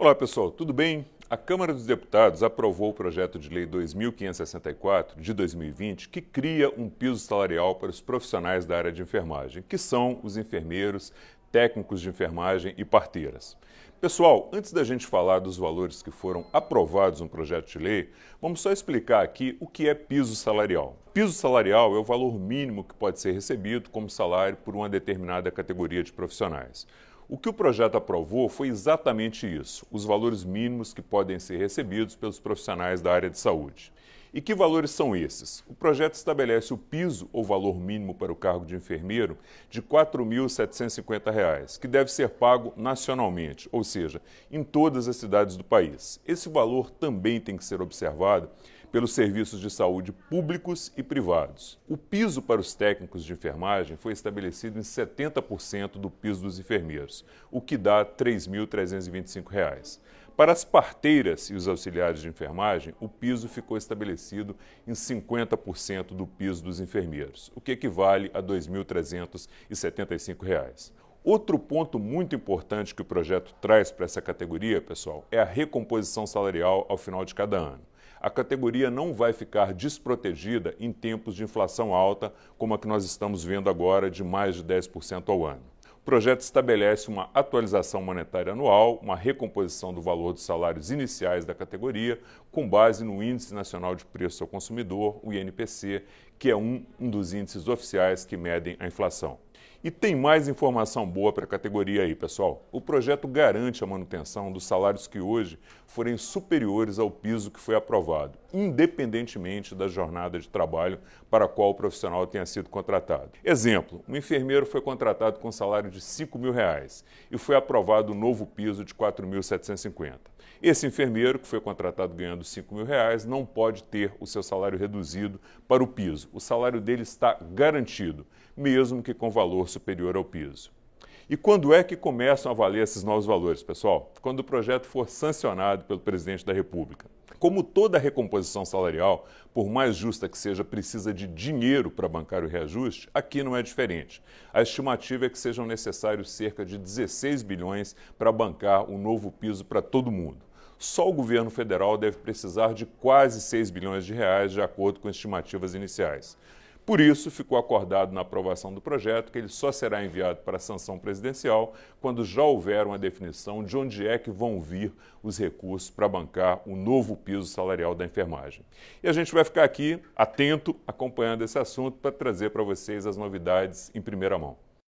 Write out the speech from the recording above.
Olá pessoal, tudo bem? A Câmara dos Deputados aprovou o projeto de lei 2564 de 2020 que cria um piso salarial para os profissionais da área de enfermagem, que são os enfermeiros, técnicos de enfermagem e parteiras. Pessoal, antes da gente falar dos valores que foram aprovados no projeto de lei, vamos só explicar aqui o que é piso salarial. Piso salarial é o valor mínimo que pode ser recebido como salário por uma determinada categoria de profissionais. O que o projeto aprovou foi exatamente isso: os valores mínimos que podem ser recebidos pelos profissionais da área de saúde. E que valores são esses? O projeto estabelece o piso ou valor mínimo para o cargo de enfermeiro de R$ 4.750, que deve ser pago nacionalmente, ou seja, em todas as cidades do país. Esse valor também tem que ser observado pelos serviços de saúde públicos e privados. O piso para os técnicos de enfermagem foi estabelecido em 70% do piso dos enfermeiros, o que dá R$ 3.325. Para as parteiras e os auxiliares de enfermagem, o piso ficou estabelecido em 50% do piso dos enfermeiros, o que equivale a R$ 2.375. Outro ponto muito importante que o projeto traz para essa categoria, pessoal, é a recomposição salarial ao final de cada ano a categoria não vai ficar desprotegida em tempos de inflação alta, como a que nós estamos vendo agora, de mais de 10% ao ano. O projeto estabelece uma atualização monetária anual, uma recomposição do valor dos salários iniciais da categoria, com base no Índice Nacional de Preço ao Consumidor, o INPC, que é um dos índices oficiais que medem a inflação. E tem mais informação boa para a categoria aí, pessoal. O projeto garante a manutenção dos salários que hoje forem superiores ao piso que foi aprovado, independentemente da jornada de trabalho para a qual o profissional tenha sido contratado. Exemplo: um enfermeiro foi contratado com salário de R$ 5.000 mil reais e foi aprovado o um novo piso de R$ 4.750. Esse enfermeiro, que foi contratado ganhando R$ 5.000, mil reais, não pode ter o seu salário reduzido para o piso. O salário dele está garantido, mesmo que com valor valor superior ao piso. E quando é que começam a valer esses novos valores, pessoal? Quando o projeto for sancionado pelo presidente da República. Como toda recomposição salarial, por mais justa que seja, precisa de dinheiro para bancar o reajuste, aqui não é diferente. A estimativa é que sejam necessários cerca de 16 bilhões para bancar o um novo piso para todo mundo. Só o governo federal deve precisar de quase 6 bilhões de reais, de acordo com estimativas iniciais. Por isso, ficou acordado na aprovação do projeto que ele só será enviado para a sanção presidencial quando já houver uma definição de onde é que vão vir os recursos para bancar o novo piso salarial da enfermagem. E a gente vai ficar aqui atento, acompanhando esse assunto, para trazer para vocês as novidades em primeira mão.